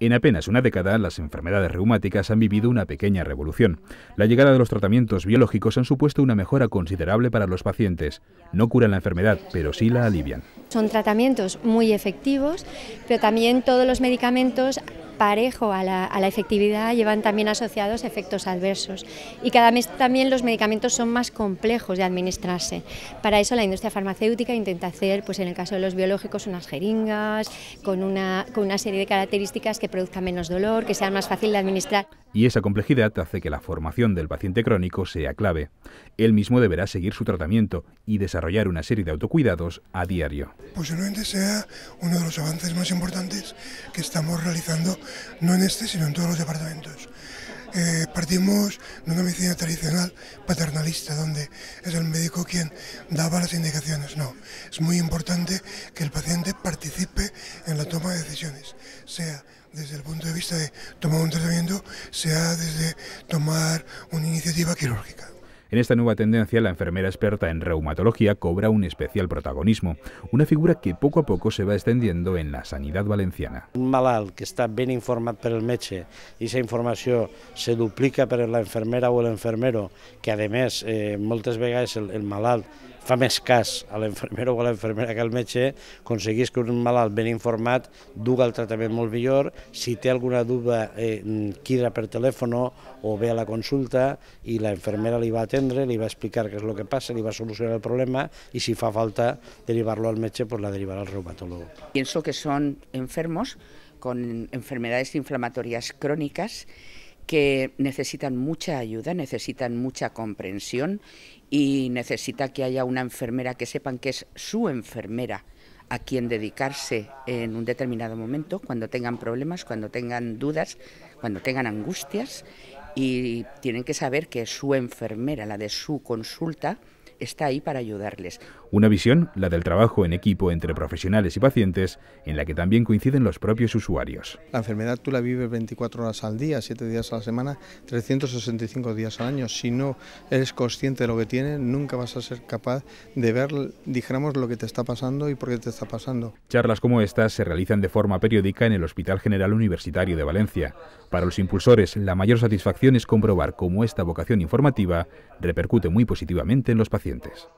En apenas una década, las enfermedades reumáticas han vivido una pequeña revolución. La llegada de los tratamientos biológicos han supuesto una mejora considerable para los pacientes. No curan la enfermedad, pero sí la alivian. Son tratamientos muy efectivos, pero también todos los medicamentos parejo a la, efectividad llevan también asociados efectos adversos y cada mes también los medicamentos son más complejos de administrarse. Para eso la industria farmacéutica intenta hacer, pues en el caso de los biológicos, unas jeringas con una, con una serie de características que produzcan menos dolor, que sean más fácil de administrar. Y esa complejidad hace que la formación del paciente crónico sea clave. Él mismo deberá seguir su tratamiento y desarrollar una serie de autocuidados a diario. Posiblemente sea uno de los avances más importantes que estamos realizando no en este, sino en todos los departamentos. Eh, partimos de una medicina tradicional paternalista, donde es el médico quien daba las indicaciones. No, es muy importante que el paciente participe en la toma de decisiones, sea desde el punto de vista de tomar un tratamiento, sea desde tomar una iniciativa quirúrgica. En esta nueva tendencia, la enfermera experta en reumatología cobra un especial protagonismo, una figura que poco a poco se va extendiendo en la sanidad valenciana. Un malal que está bien informado por el meche y esa información se duplica para la enfermera o el enfermero, que además, eh, moltes el, el malal. fa més cas a l'enfermera o a l'infermera que al metge, aconseguís que un malalt ben informat duga el tractament molt millor, si té alguna dubte eh, quida per telèfon o ve a la consulta i la infermera li va atendre, li va explicar què és el que passa, li va solucionar el problema i si fa falta derivar-lo al metge, pues la derivarà al reumatólogo. Pienso que són enfermos con enfermedades inflamatorias crónicas que necesitan mucha ayuda, necesitan mucha comprensión y necesita que haya una enfermera que sepan que es su enfermera a quien dedicarse en un determinado momento, cuando tengan problemas, cuando tengan dudas, cuando tengan angustias y tienen que saber que su enfermera, la de su consulta, está ahí para ayudarles. Una visión, la del trabajo en equipo entre profesionales y pacientes, en la que también coinciden los propios usuarios. La enfermedad tú la vives 24 horas al día, 7 días a la semana, 365 días al año. Si no eres consciente de lo que tienes, nunca vas a ser capaz de ver, dijéramos, lo que te está pasando y por qué te está pasando. Charlas como estas se realizan de forma periódica en el Hospital General Universitario de Valencia. Para los impulsores, la mayor satisfacción es comprobar cómo esta vocación informativa repercute muy positivamente en los pacientes.